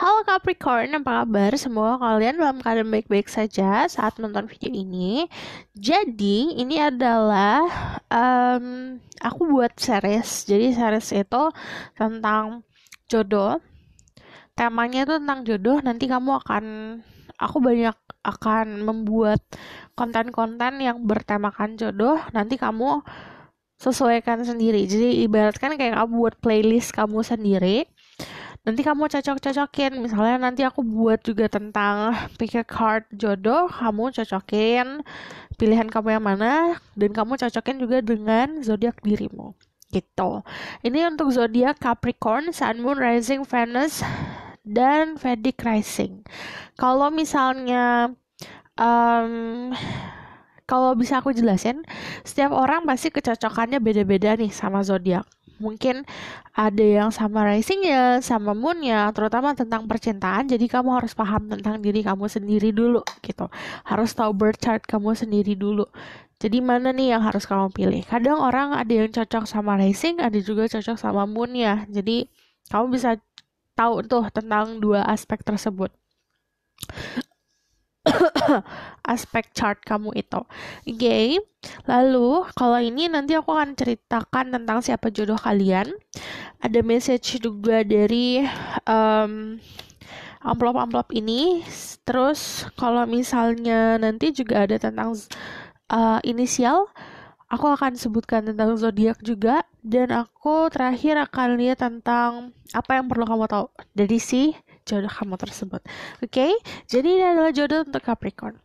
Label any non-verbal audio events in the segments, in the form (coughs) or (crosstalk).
Halo Capricorn, apa kabar? Semoga kalian dalam keadaan baik-baik saja saat menonton video ini. Jadi, ini adalah um, aku buat series. Jadi, series itu tentang jodoh. Temanya itu tentang jodoh. Nanti kamu akan aku banyak akan membuat konten-konten yang bertemakan jodoh. Nanti kamu sesuaikan sendiri. Jadi ibaratkan kayak kamu buat playlist kamu sendiri nanti kamu cocok-cocokin misalnya nanti aku buat juga tentang pick a card jodoh kamu cocokin pilihan kamu yang mana dan kamu cocokin juga dengan zodiak dirimu gitu ini untuk zodiak Capricorn Sun Moon Rising Venus dan Vedic Rising kalau misalnya um, kalau bisa aku jelasin, setiap orang pasti kecocokannya beda-beda nih sama zodiak mungkin ada yang sama risingnya, sama moonnya, terutama tentang percintaan. Jadi kamu harus paham tentang diri kamu sendiri dulu gitu. Harus tahu birth chart kamu sendiri dulu. Jadi mana nih yang harus kamu pilih? Kadang orang ada yang cocok sama rising, ada juga cocok sama moon ya Jadi kamu bisa tahu tuh tentang dua aspek tersebut. (coughs) aspek chart kamu itu. Oke. Okay. Lalu kalau ini nanti aku akan ceritakan tentang siapa jodoh kalian. Ada message juga dari um, amplop-amplop ini. Terus kalau misalnya nanti juga ada tentang uh, inisial, aku akan sebutkan tentang zodiak juga dan aku terakhir akan lihat tentang apa yang perlu kamu tahu. Jadi sih jodoh kamu tersebut. Oke, okay? jadi ini adalah jodoh untuk Capricorn.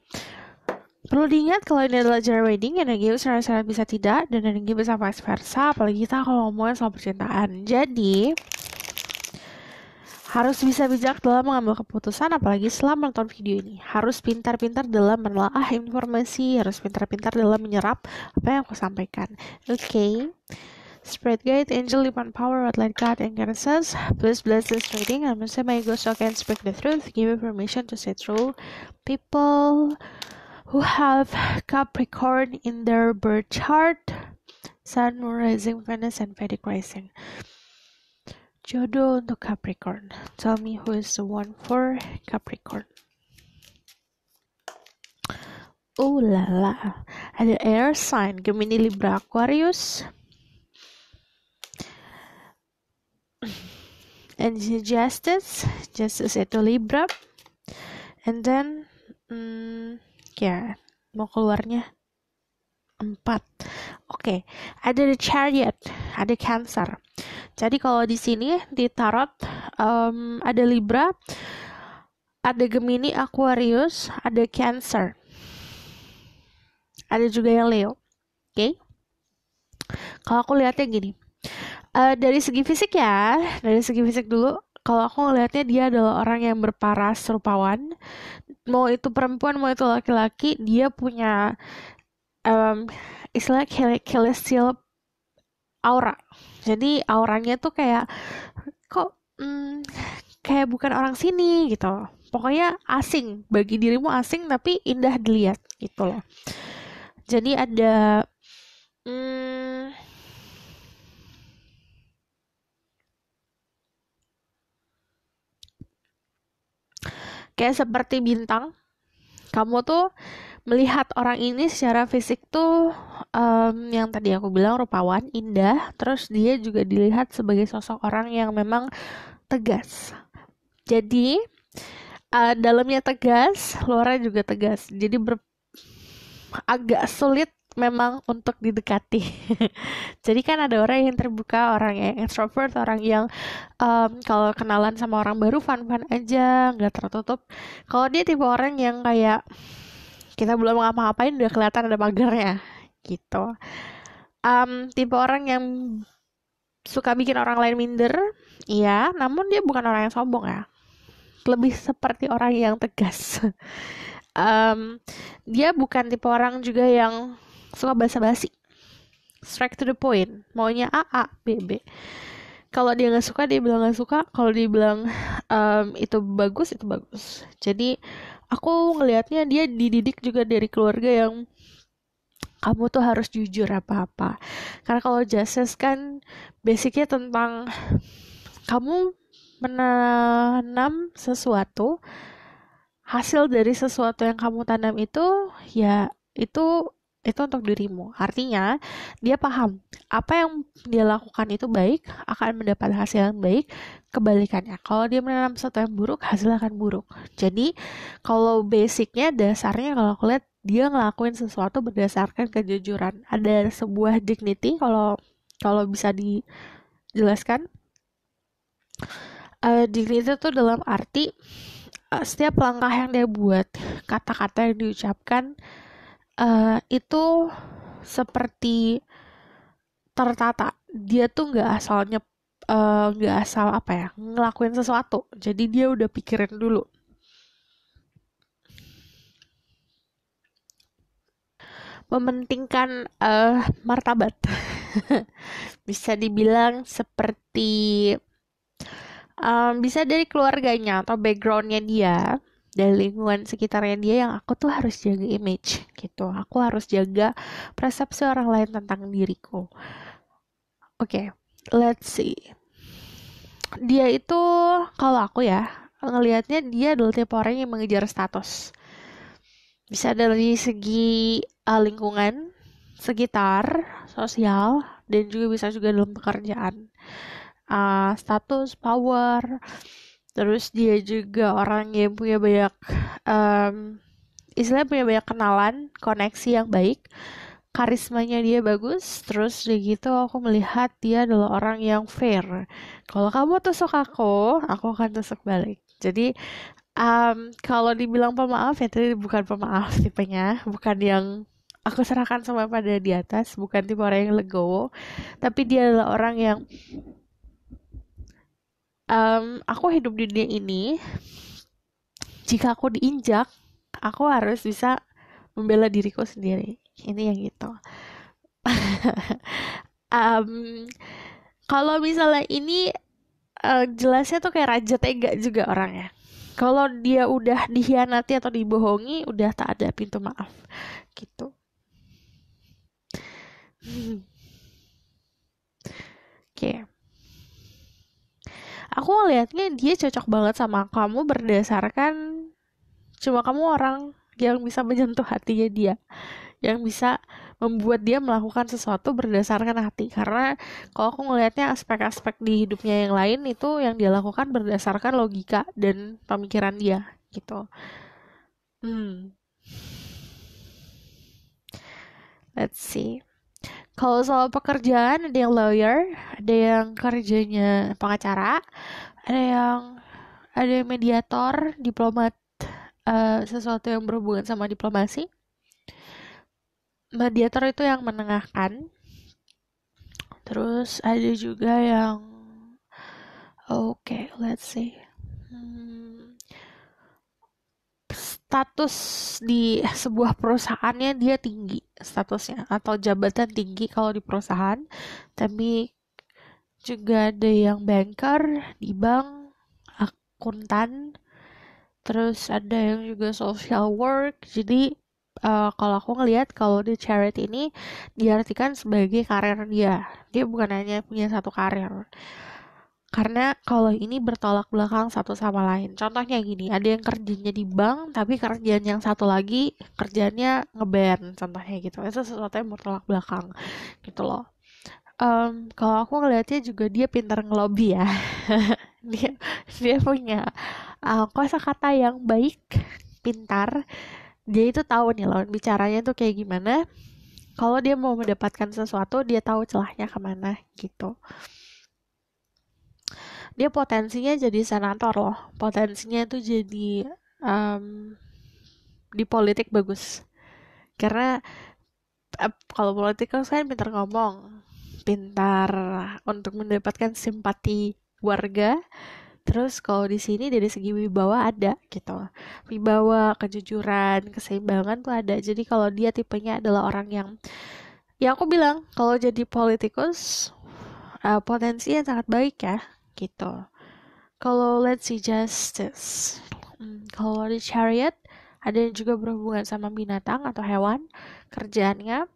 Perlu diingat kalau ini adalah jar wedding, energi secara bisa tidak, dan energi bisa vice versa, apalagi kita kalau ngomongin soal percintaan. Jadi, harus bisa bijak dalam mengambil keputusan, apalagi setelah menonton video ini. Harus pintar-pintar dalam menelaah informasi, harus pintar-pintar dalam menyerap apa yang aku sampaikan. Oke. Okay. Spread guide, angel, divine power, what light God and God says. Please bless this reading. I'm say my God so can speak the truth. Give me permission to say true. People who have Capricorn in their birth chart, Sun, Moon, Rising, Venus, and Vedic Rising. Jodo the Capricorn. Tell me who is the one for Capricorn. Oh la la, the air sign Gemini, Libra, Aquarius. and justice justice itu libra and then hmm, ya yeah, mau keluarnya empat oke okay. ada the chariot ada cancer jadi kalau di sini di tarot um, ada libra ada gemini aquarius ada cancer ada juga yang leo oke okay? kalau aku lihatnya gini uh, dari segi fisik ya dari segi fisik dulu kalau aku ngelihatnya dia adalah orang yang berparas rupawan mau itu perempuan mau itu laki-laki dia punya um, istilah celestial aura jadi auranya tuh kayak kok hmm, kayak bukan orang sini gitu pokoknya asing bagi dirimu asing tapi indah dilihat gitu loh jadi ada hmm, kayak seperti bintang kamu tuh melihat orang ini secara fisik tuh um, yang tadi aku bilang rupawan indah terus dia juga dilihat sebagai sosok orang yang memang tegas jadi uh, dalamnya tegas luarnya juga tegas jadi agak sulit memang untuk didekati. (laughs) Jadi kan ada orang yang terbuka, orang yang extrovert, orang yang um, kalau kenalan sama orang baru fan fun aja, nggak tertutup. Kalau dia tipe orang yang kayak kita belum ngapa-ngapain udah kelihatan ada pagarnya gitu. Um, tipe orang yang suka bikin orang lain minder, iya, namun dia bukan orang yang sombong ya. Lebih seperti orang yang tegas. um, (laughs) dia bukan tipe orang juga yang suka bahasa basi straight to the point maunya A A B B kalau dia nggak suka dia bilang nggak suka kalau dia bilang um, itu bagus itu bagus jadi aku ngelihatnya dia dididik juga dari keluarga yang kamu tuh harus jujur apa-apa karena kalau jases kan basicnya tentang kamu menanam sesuatu hasil dari sesuatu yang kamu tanam itu ya itu itu untuk dirimu. Artinya, dia paham apa yang dia lakukan itu baik, akan mendapat hasil yang baik, kebalikannya. Kalau dia menanam sesuatu yang buruk, hasilnya akan buruk. Jadi, kalau basicnya, dasarnya kalau aku lihat, dia ngelakuin sesuatu berdasarkan kejujuran. Ada sebuah dignity, kalau kalau bisa dijelaskan. Uh, dignity itu dalam arti eh, setiap langkah yang dia buat, kata-kata yang diucapkan, uh, itu seperti tertata dia tuh nggak asalnya eh, nggak uh, asal apa ya ngelakuin sesuatu jadi dia udah pikirin dulu mementingkan uh, martabat (laughs) bisa dibilang seperti um, bisa dari keluarganya atau backgroundnya dia dari lingkungan sekitarnya dia yang aku tuh harus jaga image gitu aku harus jaga persepsi orang lain tentang diriku oke okay, let's see dia itu kalau aku ya ngelihatnya dia adalah tipe orang yang mengejar status bisa dari segi uh, lingkungan sekitar sosial dan juga bisa juga dalam pekerjaan uh, status power terus dia juga orang yang punya banyak um, istilahnya punya banyak kenalan koneksi yang baik karismanya dia bagus terus dia gitu aku melihat dia adalah orang yang fair kalau kamu tusuk aku aku akan tusuk balik jadi um, kalau dibilang pemaaf ya tadi bukan pemaaf tipenya bukan yang aku serahkan sama pada di atas bukan tipe orang yang legowo tapi dia adalah orang yang um, aku hidup di dunia ini jika aku diinjak aku harus bisa membela diriku sendiri ini yang gitu um, (laughs) kalau misalnya ini uh, jelasnya tuh kayak raja tega juga orangnya kalau dia udah dikhianati atau dibohongi udah tak ada pintu maaf gitu hmm. oke okay aku ngeliatnya dia cocok banget sama kamu berdasarkan cuma kamu orang yang bisa menyentuh hatinya dia yang bisa membuat dia melakukan sesuatu berdasarkan hati karena kalau aku ngelihatnya aspek-aspek di hidupnya yang lain itu yang dia lakukan berdasarkan logika dan pemikiran dia gitu hmm let's see kalau soal pekerjaan ada yang lawyer, ada yang kerjanya pengacara, ada yang ada yang mediator, diplomat, uh, sesuatu yang berhubungan sama diplomasi. Mediator itu yang menengahkan. Terus ada juga yang oke, okay, let's see. Hmm, status di sebuah perusahaannya dia tinggi statusnya atau jabatan tinggi kalau di perusahaan tapi juga ada yang banker di bank akuntan terus ada yang juga social work jadi uh, kalau aku ngelihat kalau di charity ini diartikan sebagai karir dia dia bukan hanya punya satu karir karena kalau ini bertolak belakang satu sama lain. Contohnya gini, ada yang kerjanya di bank tapi kerjaan yang satu lagi kerjanya ngeband contohnya gitu. Itu sesuatu yang bertolak belakang gitu loh. Um, kalau aku ngelihatnya juga dia pintar ngelobi ya. (laughs) dia dia punya uh, eh, kata yang baik, pintar. Dia itu tahu nih lawan bicaranya tuh kayak gimana kalau dia mau mendapatkan sesuatu dia tahu celahnya kemana gitu dia potensinya jadi senator loh potensinya itu jadi um, di politik bagus karena uh, kalau politik kan pintar ngomong pintar untuk mendapatkan simpati warga terus kalau di sini dari segi wibawa ada gitu wibawa kejujuran keseimbangan tuh ada jadi kalau dia tipenya adalah orang yang ya aku bilang kalau jadi politikus uh, potensinya sangat baik ya gitu kalau let's see justice hmm, kalau di chariot ada yang juga berhubungan sama binatang atau hewan kerjaannya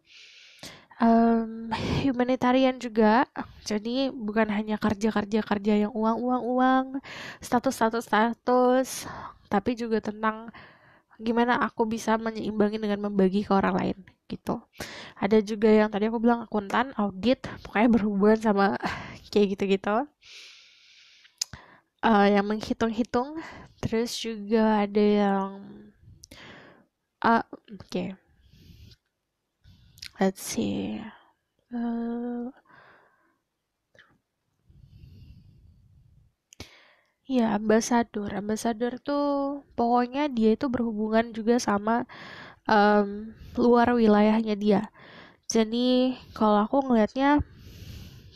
um, humanitarian juga jadi bukan hanya kerja kerja kerja yang uang uang uang status status status tapi juga tentang gimana aku bisa menyeimbangi dengan membagi ke orang lain gitu ada juga yang tadi aku bilang akuntan audit pokoknya berhubungan sama kayak gitu gitu uh, yang menghitung-hitung terus juga ada yang uh, oke okay. let's see uh, ya ambasador ambasador tuh pokoknya dia itu berhubungan juga sama um, luar wilayahnya dia jadi kalau aku ngelihatnya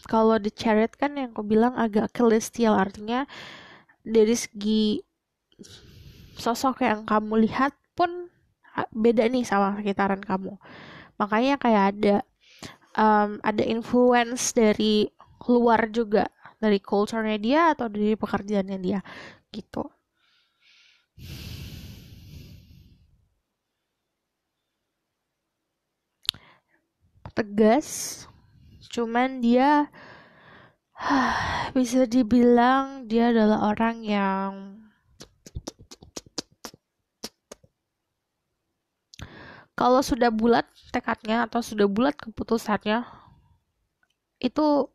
kalau The Chariot kan yang kau bilang agak celestial artinya dari segi sosok yang kamu lihat pun beda nih sama sekitaran kamu makanya kayak ada um, ada influence dari luar juga dari culture-nya dia atau dari pekerjaannya dia gitu tegas cuman dia (sighs) bisa dibilang dia adalah orang yang kalau sudah bulat tekadnya atau sudah bulat keputusannya itu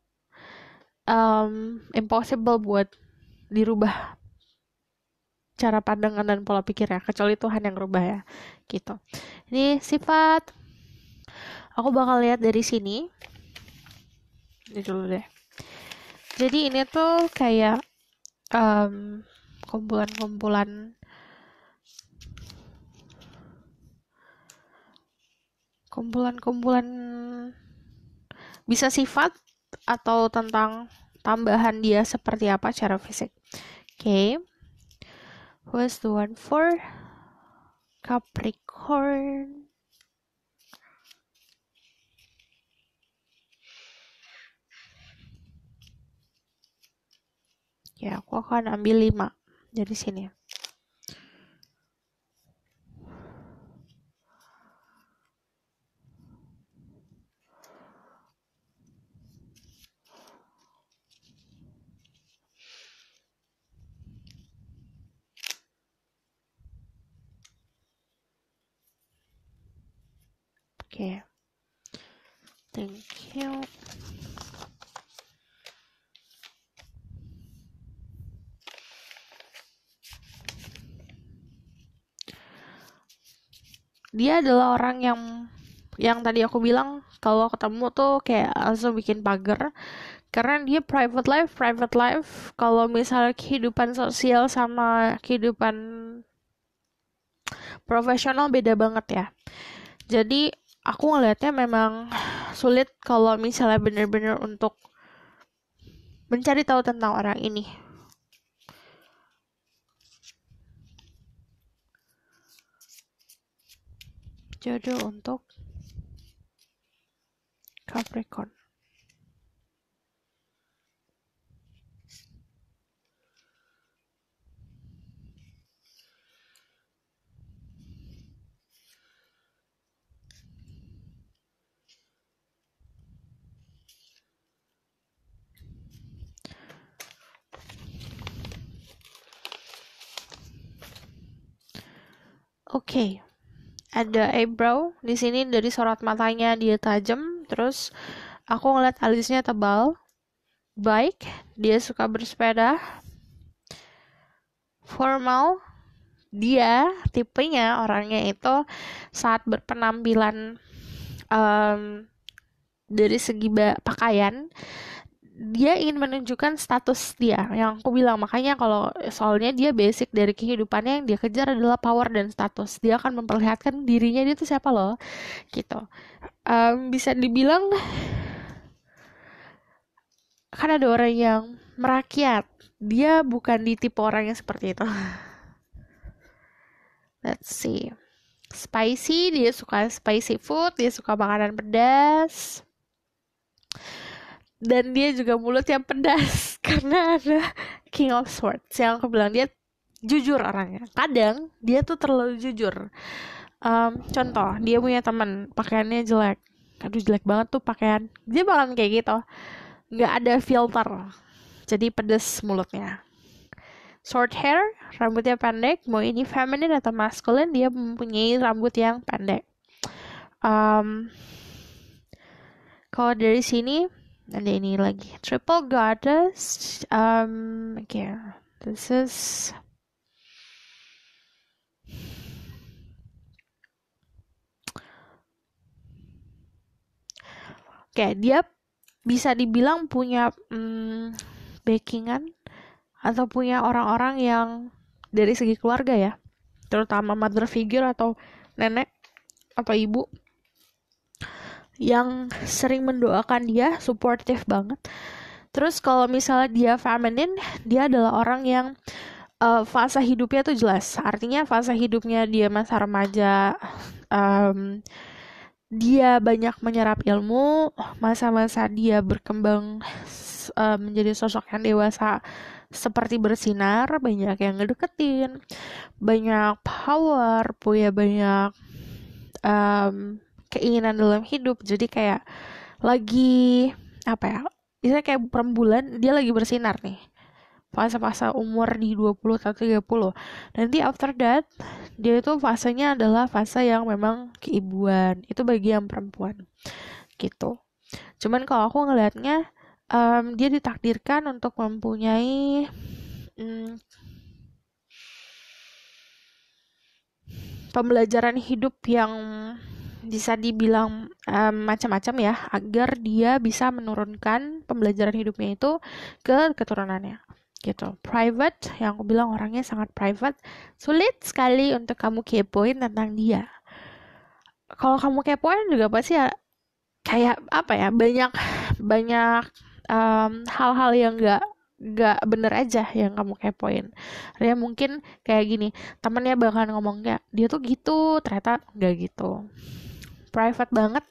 um, impossible buat dirubah cara pandangan dan pola pikirnya kecuali Tuhan yang rubah ya gitu ini sifat aku bakal lihat dari sini ini dulu deh jadi ini tuh kayak um, kumpulan-kumpulan kumpulan-kumpulan bisa sifat atau tentang tambahan dia seperti apa cara fisik. Oke. Okay. who's the one for Capricorn? ya aku akan ambil 5 dari sini Oke, okay. thank you. dia adalah orang yang yang tadi aku bilang kalau ketemu tuh kayak langsung bikin pagar karena dia private life private life kalau misalnya kehidupan sosial sama kehidupan profesional beda banget ya jadi aku ngelihatnya memang sulit kalau misalnya bener-bener untuk mencari tahu tentang orang ini jodoh untuk Capricorn. Okay ada eyebrow di sini dari sorot matanya dia tajam terus aku ngeliat alisnya tebal baik dia suka bersepeda formal dia tipenya orangnya itu saat berpenampilan um, dari segi pakaian dia ingin menunjukkan status dia yang aku bilang makanya kalau soalnya dia basic dari kehidupannya yang dia kejar adalah power dan status dia akan memperlihatkan dirinya dia tuh siapa loh gitu um, bisa dibilang karena ada orang yang merakyat dia bukan di tipe orang yang seperti itu (laughs) let's see spicy dia suka spicy food dia suka makanan pedas dan dia juga mulut yang pedas (laughs) karena ada King of Swords yang aku bilang dia jujur orangnya kadang dia tuh terlalu jujur um, contoh dia punya teman pakaiannya jelek aduh jelek banget tuh pakaian dia bakalan kayak gitu nggak ada filter jadi pedes mulutnya short hair rambutnya pendek mau ini feminine atau masculine dia mempunyai rambut yang pendek um, kalau dari sini ada ini lagi triple goddess um okay this is Oke, okay, dia bisa dibilang punya hmm, backingan atau punya orang-orang yang dari segi keluarga ya, terutama mother figure atau nenek atau ibu yang sering mendoakan dia, supportive banget. Terus kalau misalnya dia feminin, dia adalah orang yang uh, fase hidupnya tuh jelas. Artinya fase hidupnya dia masa remaja, um, dia banyak menyerap ilmu, masa-masa dia berkembang uh, menjadi sosok yang dewasa seperti bersinar, banyak yang ngedeketin, banyak power, punya banyak um, keinginan dalam hidup jadi kayak lagi apa ya misalnya kayak perembulan dia lagi bersinar nih fase-fase umur di 20 atau 30 nanti after that dia itu fasenya adalah fase yang memang keibuan itu bagi yang perempuan gitu cuman kalau aku ngelihatnya um, dia ditakdirkan untuk mempunyai um, pembelajaran hidup yang bisa dibilang um, macam-macam ya agar dia bisa menurunkan pembelajaran hidupnya itu ke keturunannya gitu private yang aku bilang orangnya sangat private sulit sekali untuk kamu kepoin tentang dia kalau kamu kepoin juga pasti ya kayak apa ya banyak banyak um, hal-hal yang nggak nggak bener aja yang kamu kepoin. Dia ya mungkin kayak gini, temennya bahkan ngomongnya dia tuh gitu, ternyata nggak gitu private banget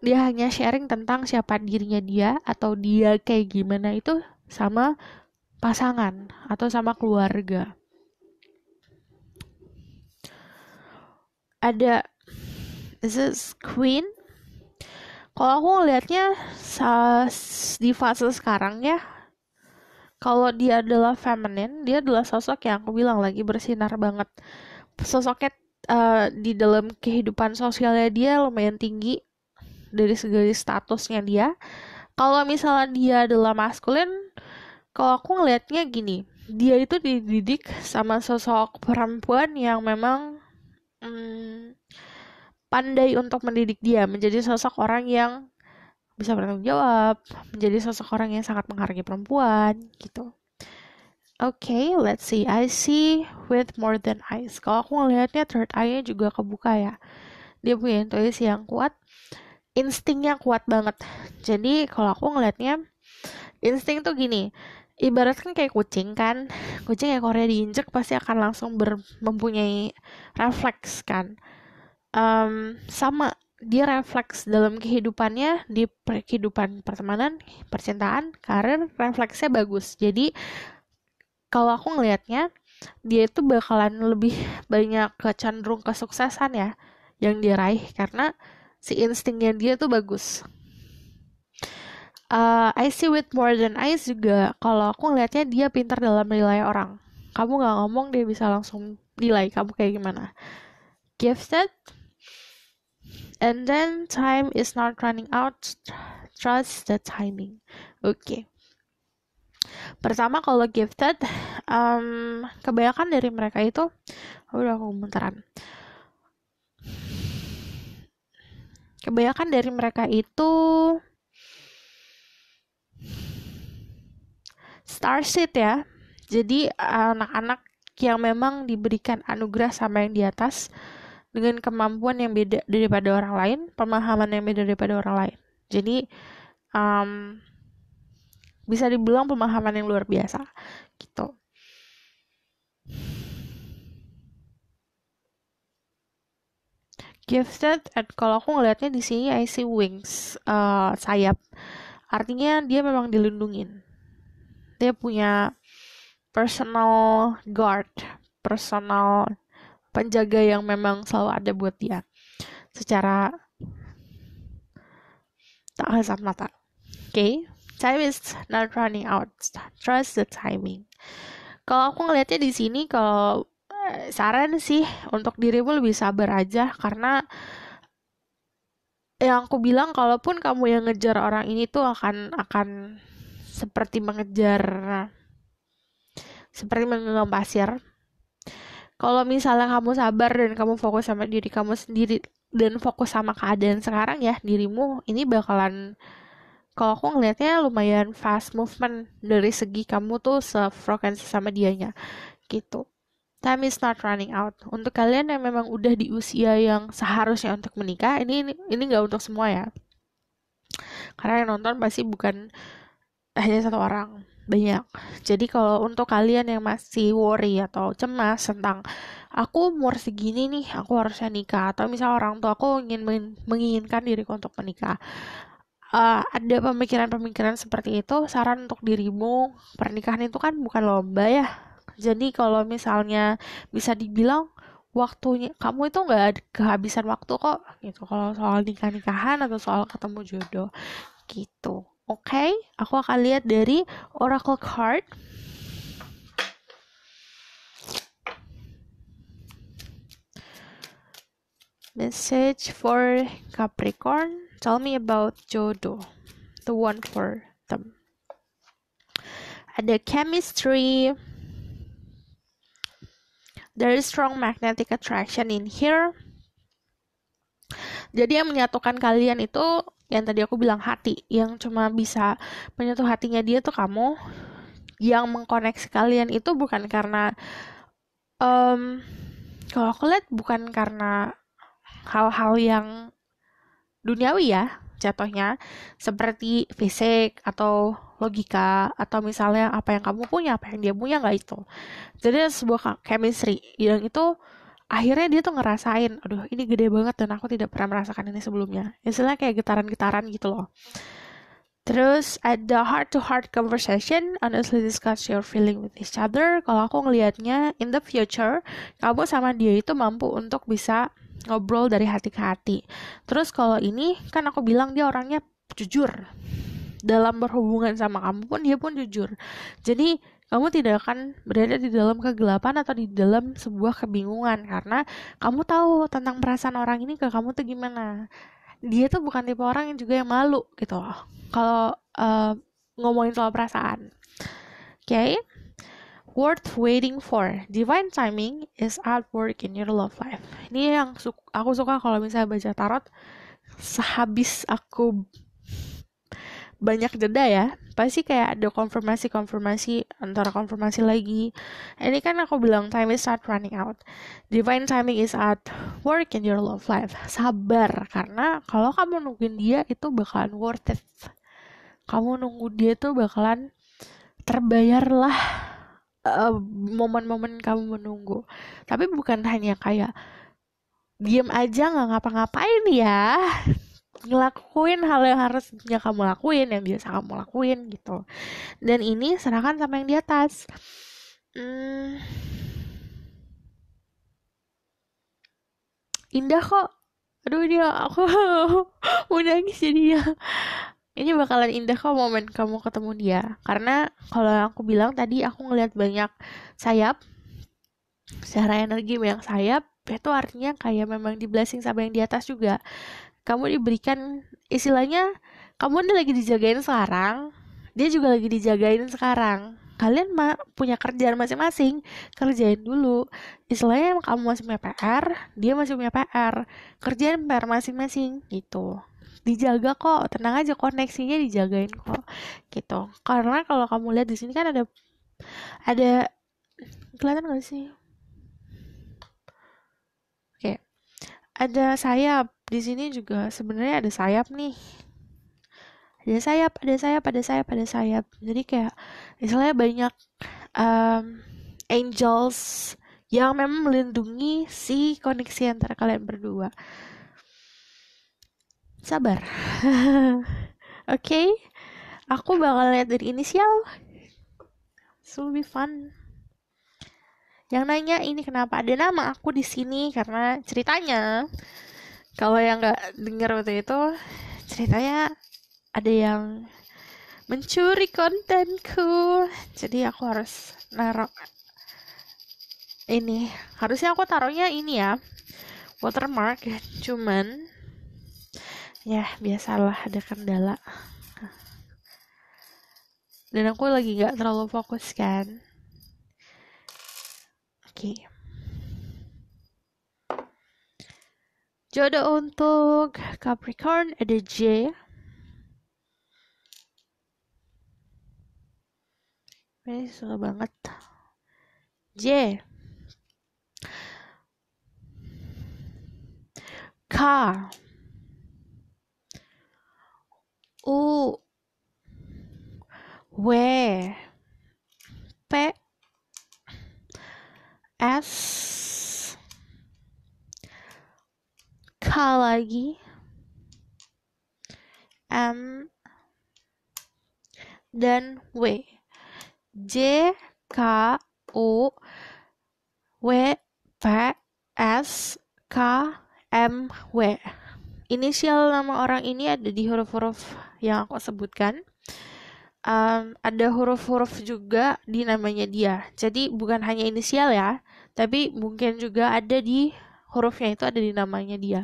dia hanya sharing tentang siapa dirinya dia atau dia kayak gimana itu sama pasangan atau sama keluarga ada this is Queen kalau aku ngeliatnya di fase sekarang ya kalau dia adalah feminine dia adalah sosok yang aku bilang lagi bersinar banget sosoknya uh, di dalam kehidupan sosialnya dia lumayan tinggi dari segi statusnya dia. Kalau misalnya dia adalah maskulin, kalau aku ngelihatnya gini, dia itu dididik sama sosok perempuan yang memang hmm, pandai untuk mendidik dia menjadi sosok orang yang bisa bertanggung jawab, menjadi sosok orang yang sangat menghargai perempuan gitu okay, let's see. I see with more than eyes. Kalau aku ngelihatnya third eye-nya juga kebuka ya. Dia punya intuisi yang kuat, instingnya kuat banget. Jadi kalau aku ngelihatnya insting tuh gini, ibarat kan kayak kucing kan, kucing yang korea diinjek pasti akan langsung ber, mempunyai refleks kan. Um, sama dia refleks dalam kehidupannya di kehidupan pertemanan, percintaan, karir refleksnya bagus. Jadi kalau aku ngelihatnya dia itu bakalan lebih banyak kecenderung kesuksesan ya yang diraih karena si instingnya dia tuh bagus. Uh, I see with more than eyes juga kalau aku ngelihatnya dia pintar dalam nilai orang. Kamu nggak ngomong dia bisa langsung nilai kamu kayak gimana. Gifted and then time is not running out. Trust the timing. Oke. Okay. Pertama kalau gifted, um, kebanyakan dari mereka itu udah aku muteran. Kebanyakan dari mereka itu star starseed ya. Jadi anak-anak yang memang diberikan anugerah sama yang di atas dengan kemampuan yang beda daripada orang lain, pemahaman yang beda daripada orang lain. Jadi um, bisa dibilang pemahaman yang luar biasa gitu gifted at kalau aku ngelihatnya di sini I see wings uh, sayap artinya dia memang dilindungin dia punya personal guard personal penjaga yang memang selalu ada buat dia secara tak kasat mata oke okay? time is not running out trust the timing kalau aku ngelihatnya di sini kalau eh, saran sih untuk dirimu lebih sabar aja karena yang aku bilang kalaupun kamu yang ngejar orang ini tuh akan akan seperti mengejar seperti mengenggam pasir kalau misalnya kamu sabar dan kamu fokus sama diri kamu sendiri dan fokus sama keadaan sekarang ya dirimu ini bakalan kalau aku ngelihatnya lumayan fast movement dari segi kamu tuh sefrekuensi sama dianya gitu time is not running out. Untuk kalian yang memang udah di usia yang seharusnya untuk menikah, ini ini nggak untuk semua ya. Karena yang nonton pasti bukan hanya satu orang, banyak. Jadi kalau untuk kalian yang masih worry atau cemas tentang aku umur segini nih, aku harusnya nikah atau misal orang tua aku ingin menginginkan diriku untuk menikah uh, ada pemikiran-pemikiran seperti itu saran untuk dirimu pernikahan itu kan bukan lomba ya jadi kalau misalnya bisa dibilang waktunya kamu itu nggak kehabisan waktu kok gitu kalau soal nikah nikahan atau soal ketemu jodoh gitu oke okay? aku akan lihat dari oracle card message for Capricorn Tell me about jodoh, the one for them. Ada chemistry. There is strong magnetic attraction in here. Jadi yang menyatukan kalian itu yang tadi aku bilang hati, yang cuma bisa menyatu hatinya dia tuh kamu. Yang mengkoneksi kalian itu bukan karena um, kalau aku lihat bukan karena hal-hal yang duniawi ya jatuhnya seperti fisik atau logika atau misalnya apa yang kamu punya apa yang dia punya nggak itu jadi sebuah chemistry yang itu akhirnya dia tuh ngerasain aduh ini gede banget dan aku tidak pernah merasakan ini sebelumnya istilahnya kayak getaran-getaran gitu loh Terus at the heart to heart conversation, honestly discuss your feeling with each other. Kalau aku ngelihatnya in the future, kamu sama dia itu mampu untuk bisa ngobrol dari hati ke hati terus kalau ini kan aku bilang dia orangnya jujur dalam berhubungan sama kamu pun dia pun jujur jadi kamu tidak akan berada di dalam kegelapan atau di dalam sebuah kebingungan karena kamu tahu tentang perasaan orang ini ke kamu tuh gimana dia tuh bukan tipe orang yang juga yang malu gitu loh kalau uh, ngomongin soal perasaan oke okay? worth waiting for. Divine timing is at work in your love life. Ini yang su aku suka kalau misalnya baca tarot sehabis aku banyak jeda ya pasti kayak ada konfirmasi konfirmasi antara konfirmasi lagi ini kan aku bilang time is not running out divine timing is at work in your love life sabar karena kalau kamu nungguin dia itu bakalan worth it kamu nunggu dia itu bakalan terbayar lah Eh, momen-momen uh, kamu menunggu tapi bukan hanya kayak diem aja nggak ngapa-ngapain ya (laughs) ngelakuin hal yang harusnya kamu lakuin yang biasa kamu lakuin gitu dan ini serahkan sama yang di atas hmm. indah kok aduh dia aku (laughs) mau nangis jadinya ini bakalan indah kok momen kamu ketemu dia karena kalau aku bilang tadi aku ngeliat banyak sayap secara energi banyak sayap itu artinya kayak memang di blessing sama yang di atas juga kamu diberikan istilahnya kamu ini lagi dijagain sekarang dia juga lagi dijagain sekarang kalian ma punya kerjaan masing-masing kerjain dulu istilahnya kamu masih punya PR dia masih punya PR kerjain PR masing-masing gitu dijaga kok tenang aja koneksinya dijagain kok gitu karena kalau kamu lihat di sini kan ada ada kelihatan gak sih oke ada sayap di sini juga sebenarnya ada sayap nih ada sayap ada sayap ada sayap ada sayap jadi kayak misalnya banyak um, angels yang memang melindungi si koneksi antara kalian berdua sabar (laughs) oke okay? aku bakal lihat dari inisial so be fun yang nanya ini kenapa ada nama aku di sini karena ceritanya kalau yang nggak dengar waktu itu ceritanya ada yang mencuri kontenku jadi aku harus naruh ini harusnya aku taruhnya ini ya watermark cuman ya biasalah ada kendala dan aku lagi nggak terlalu fokus kan oke jodoh untuk Capricorn ada J ini suka banget J car U W P S K lagi M dan W J K U W P S K M W inisial nama orang ini ada di huruf-huruf yang aku sebutkan um, ada huruf-huruf juga di namanya dia. Jadi bukan hanya inisial ya, tapi mungkin juga ada di hurufnya itu ada di namanya dia.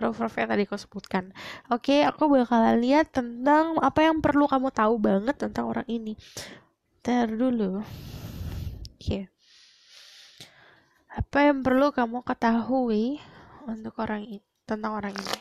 Huruf-huruf yang tadi aku sebutkan. Oke, aku bakalan lihat tentang apa yang perlu kamu tahu banget tentang orang ini. Ntar dulu. Oke. Apa yang perlu kamu ketahui untuk orang ini, tentang orang ini?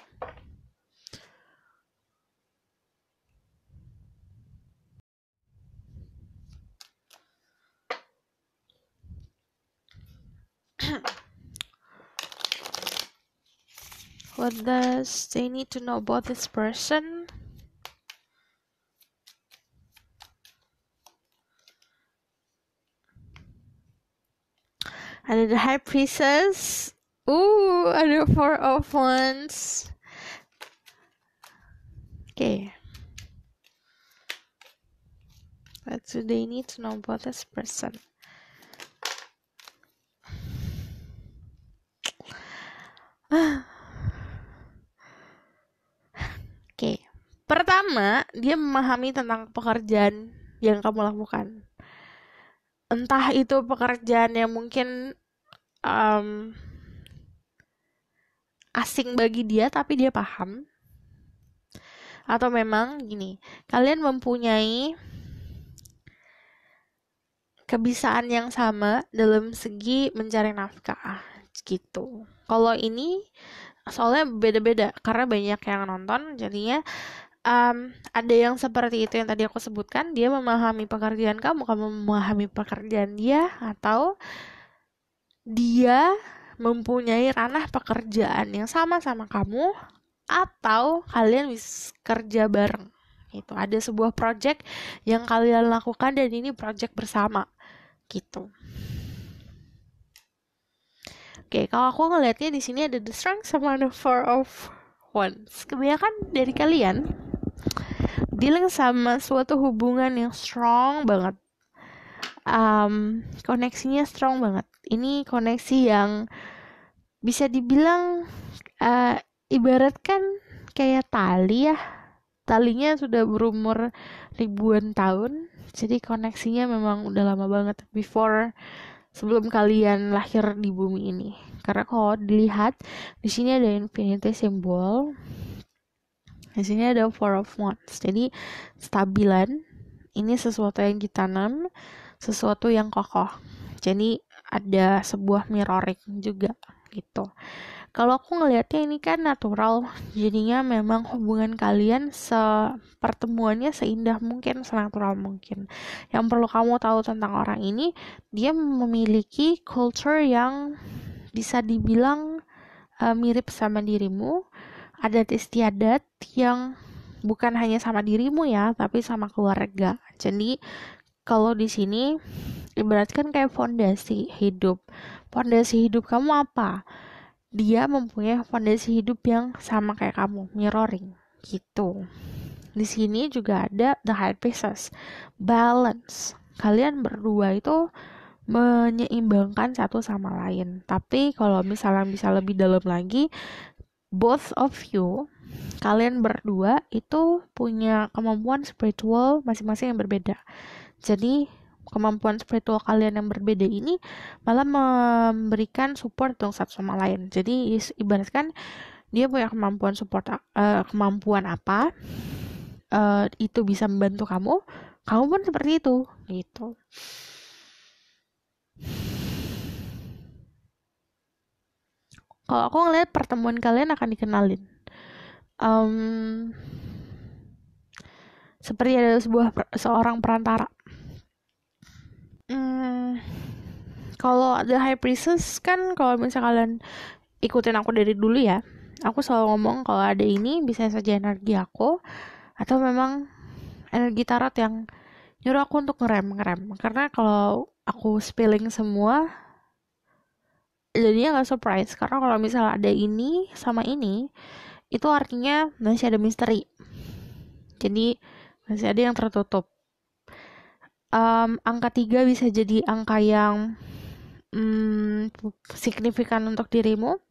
What does they need to know about this person? And the High Priestess. Ooh, other Four of ones. Okay. What do they need to know about this person? (sighs) Ah. Pertama, dia memahami tentang pekerjaan yang kamu lakukan. Entah itu pekerjaan yang mungkin um, asing bagi dia, tapi dia paham. Atau memang gini, kalian mempunyai kebiasaan yang sama dalam segi mencari nafkah gitu. Kalau ini soalnya beda-beda karena banyak yang nonton jadinya um, ada yang seperti itu yang tadi aku sebutkan dia memahami pekerjaan kamu kamu memahami pekerjaan dia atau dia mempunyai ranah pekerjaan yang sama sama kamu atau kalian bisa kerja bareng Itu ada sebuah project yang kalian lakukan dan ini project bersama gitu Oke, kalau aku ngelihatnya di sini ada the strength sama the four of ones Kebanyakan dari kalian dealing sama suatu hubungan yang strong banget um, koneksinya strong banget ini koneksi yang bisa dibilang uh, ibaratkan kayak tali ya talinya sudah berumur ribuan tahun jadi koneksinya memang udah lama banget before sebelum kalian lahir di bumi ini karena kalau dilihat di sini ada infinity symbol di sini ada four of wands jadi stabilan ini sesuatu yang ditanam sesuatu yang kokoh jadi ada sebuah mirroring juga gitu kalau aku ngelihatnya ini kan natural jadinya memang hubungan kalian sepertemuannya seindah mungkin senatural mungkin yang perlu kamu tahu tentang orang ini dia memiliki culture yang bisa dibilang uh, mirip sama dirimu adat istiadat yang bukan hanya sama dirimu ya, tapi sama keluarga. Jadi kalau di sini ibaratkan kayak fondasi hidup. Fondasi hidup kamu apa? Dia mempunyai fondasi hidup yang sama kayak kamu, mirroring gitu. Di sini juga ada the high pieces, balance. Kalian berdua itu menyeimbangkan satu sama lain. Tapi kalau misalnya bisa lebih dalam lagi, both of you kalian berdua itu punya kemampuan spiritual masing-masing yang berbeda jadi kemampuan spiritual kalian yang berbeda ini malah memberikan support dong satu sama lain jadi ibaratkan dia punya kemampuan support uh, kemampuan apa uh, itu bisa membantu kamu kamu pun seperti itu gitu kalau aku ngeliat pertemuan kalian akan dikenalin um, seperti ada sebuah seorang perantara hmm, kalau ada high priestess kan kalau misalnya kalian ikutin aku dari dulu ya aku selalu ngomong kalau ada ini bisa saja energi aku atau memang energi tarot yang nyuruh aku untuk ngerem ngerem karena kalau aku spilling semua Jadinya nggak surprise karena kalau misalnya ada ini sama ini itu artinya masih ada misteri jadi masih ada yang tertutup um, angka tiga bisa jadi angka yang um, signifikan untuk dirimu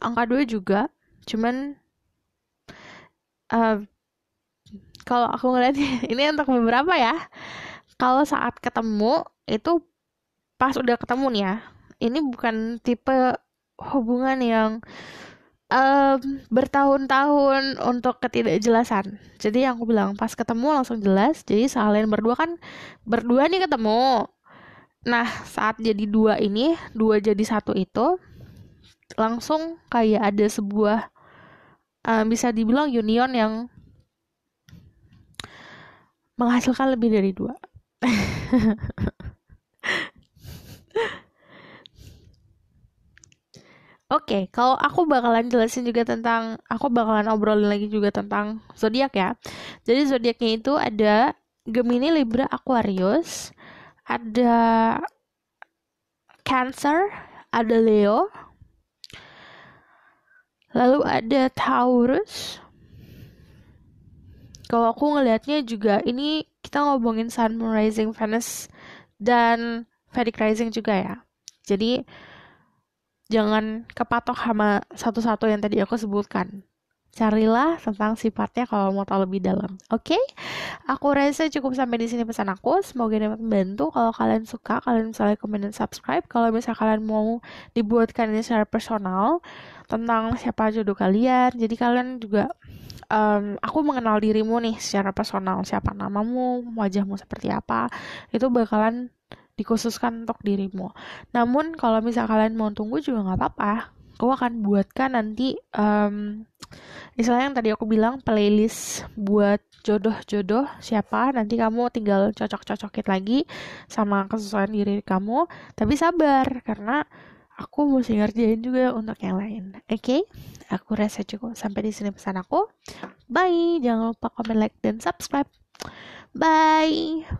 angka dua juga cuman uh, kalau aku ngeliat (laughs) ini untuk beberapa ya kalau saat ketemu itu pas udah ketemu nih ya ini bukan tipe hubungan yang um, bertahun-tahun untuk ketidakjelasan jadi yang aku bilang pas ketemu langsung jelas jadi kalian berdua kan berdua nih ketemu nah saat jadi dua ini dua jadi satu itu langsung kayak ada sebuah um, bisa dibilang union yang menghasilkan lebih dari dua (laughs) Oke, okay, kalau aku bakalan jelasin juga tentang aku bakalan obrolin lagi juga tentang zodiak ya. Jadi zodiaknya itu ada Gemini, Libra, Aquarius, ada Cancer, ada Leo, lalu ada Taurus. Kalau aku ngelihatnya juga ini kita ngomongin Sun Rising Venus dan Vedic Rising juga ya. Jadi jangan kepatok sama satu-satu yang tadi aku sebutkan. Carilah tentang sifatnya kalau mau tahu lebih dalam. Oke, okay? aku rasa cukup sampai di sini pesan aku. Semoga dapat membantu. Kalau kalian suka, kalian bisa like, comment, dan subscribe. Kalau misalnya kalian mau dibuatkan ini secara personal tentang siapa jodoh kalian, jadi kalian juga um, aku mengenal dirimu nih secara personal siapa namamu wajahmu seperti apa itu bakalan dikhususkan untuk dirimu. Namun kalau misal kalian mau tunggu juga nggak apa-apa. Aku akan buatkan nanti um, misalnya yang tadi aku bilang playlist buat jodoh-jodoh siapa nanti kamu tinggal cocok-cocokin lagi sama kesesuaian diri kamu tapi sabar karena aku mesti ngerjain juga untuk yang lain oke okay? aku rasa cukup sampai di sini pesan aku bye jangan lupa komen like dan subscribe bye